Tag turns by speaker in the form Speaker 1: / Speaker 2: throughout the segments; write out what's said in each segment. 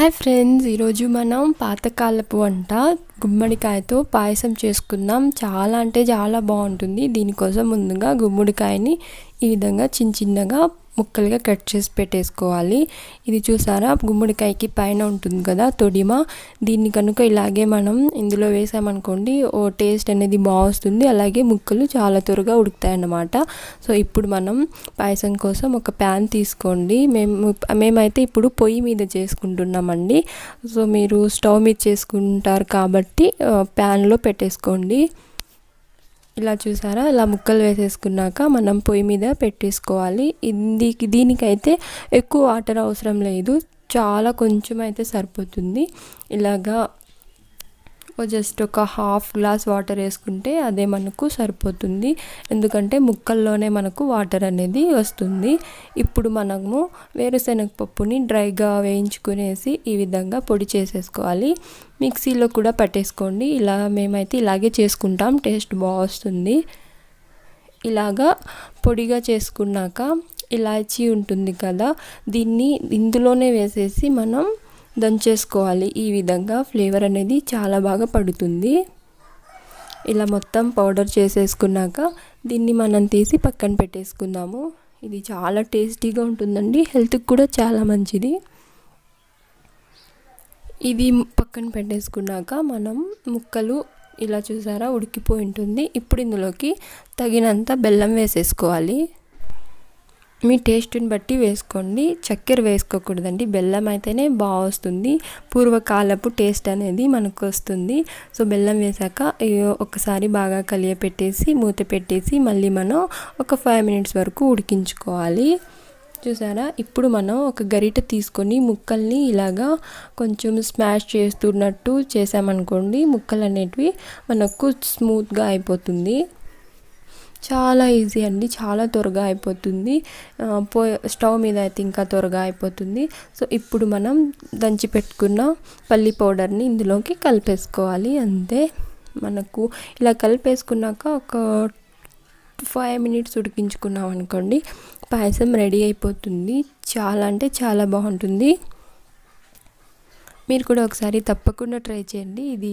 Speaker 1: hi friends ఈరోజు మనం పాతకాలపు వంట గుమ్మడికాయతో పాయసం చేసుకుందాం చాలా అంటే చాలా బాగుంటుంది దీనికోసం ముందుగా గుమ్మడికాయని ఈ విధంగా చిన్న చిన్నగా ముక్కలుగా కట్ చేసి పెట్టేసుకోవాలి ఇది చూసారా గుమ్మడికాయకి పైన ఉంటుంది కదా తొడిమ దీన్ని కనుక ఇలాగే మనం ఇందులో వేసామనుకోండి ఓ టేస్ట్ అనేది బాగుస్తుంది అలాగే ముక్కలు చాలా త్వరగా అన్నమాట సో ఇప్పుడు మనం పాయసం కోసం ఒక ప్యాన్ తీసుకోండి మేము మేమైతే ఇప్పుడు పొయ్యి మీద చేసుకుంటున్నామండి సో మీరు స్టవ్ మీద చేసుకుంటారు కాబట్టి ప్యాన్లో పెట్టేసుకోండి ఇలా చూసారా ఇలా ముక్కలు వేసేసుకున్నాక మనం పొయ్యి మీద పెట్టేసుకోవాలి దీనికి దీనికైతే ఎక్కువ వాటర్ అవసరం లేదు చాలా కొంచెం అయితే సరిపోతుంది ఇలాగా జస్ట్ ఒక హాఫ్ గ్లాస్ వాటర్ వేసుకుంటే అదే మనకు సరిపోతుంది ఎందుకంటే ముక్కల్లోనే మనకు వాటర్ అనేది వస్తుంది ఇప్పుడు మనము వేరుశనగ పప్పుని డ్రైగా వేయించుకునేసి ఈ విధంగా పొడి చేసేసుకోవాలి మిక్సీలో కూడా పట్టేసుకోండి ఇలా మేమైతే ఇలాగే చేసుకుంటాం టేస్ట్ బాగుస్తుంది ఇలాగా పొడిగా చేసుకున్నాక ఇలాచీ ఉంటుంది కదా దీన్ని ఇందులోనే వేసేసి మనం దంచేసుకోవాలి ఈ విధంగా ఫ్లేవర్ అనేది చాలా బాగా పడుతుంది ఇలా మొత్తం పౌడర్ చేసేసుకున్నాక దీన్ని మనం తీసి పక్కన పెట్టేసుకుందాము ఇది చాలా టేస్టీగా ఉంటుందండి హెల్త్కి కూడా చాలా మంచిది ఇది పక్కన పెట్టేసుకున్నాక మనం ముక్కలు ఇలా చూసారా ఉడికిపోయి ఉంటుంది ఇప్పుడు ఇందులోకి తగినంత బెల్లం వేసేసుకోవాలి మీ టేస్ట్ని బట్టి వేసుకోండి చక్కెర వేసుకోకూడదండి బెల్లం అయితేనే బాగా వస్తుంది పూర్వకాలపు టేస్ట్ అనేది మనకు వస్తుంది సో బెల్లం వేసాక ఒకసారి బాగా కలియపెట్టేసి మూత పెట్టేసి మళ్ళీ మనం ఒక ఫైవ్ మినిట్స్ వరకు ఉడికించుకోవాలి చూసారా ఇప్పుడు మనం ఒక గరిట తీసుకొని ముక్కల్ని ఇలాగా కొంచెం స్మాష్ చేస్తున్నట్టు చేసామనుకోండి ముక్కలు అనేటివి మనకు స్మూత్గా అయిపోతుంది చాలా ఈజీ అండి చాలా త్వరగా అయిపోతుంది పో స్టవ్ మీద అయితే ఇంకా త్వరగా అయిపోతుంది సో ఇప్పుడు మనం దంచి పెట్టుకున్న పల్లి పౌడర్ని ఇందులోకి కలిపేసుకోవాలి అంతే మనకు ఇలా కలిపేసుకున్నాక ఒక ఫైవ్ మినిట్స్ ఉడికించుకున్నాం అనుకోండి పాయసం రెడీ అయిపోతుంది చాలా అంటే చాలా బాగుంటుంది మీరు కూడా ఒకసారి తప్పకుండా ట్రై చేయండి ఇది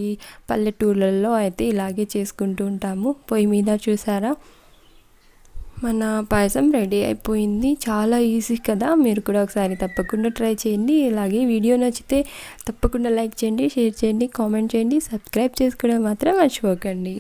Speaker 1: పల్లెటూర్లలో అయితే ఇలాగే చేసుకుంటూ ఉంటాము పొయ్యి మీద చూసారా మన పాయసం రెడీ అయిపోయింది చాలా ఈజీ కదా మీరు కూడా ఒకసారి తప్పకుండా ట్రై చేయండి ఇలాగే వీడియో నచ్చితే తప్పకుండా లైక్ చేయండి షేర్ చేయండి కామెంట్ చేయండి సబ్స్క్రైబ్ చేసుకోవడం మాత్రం మర్చిపోకండి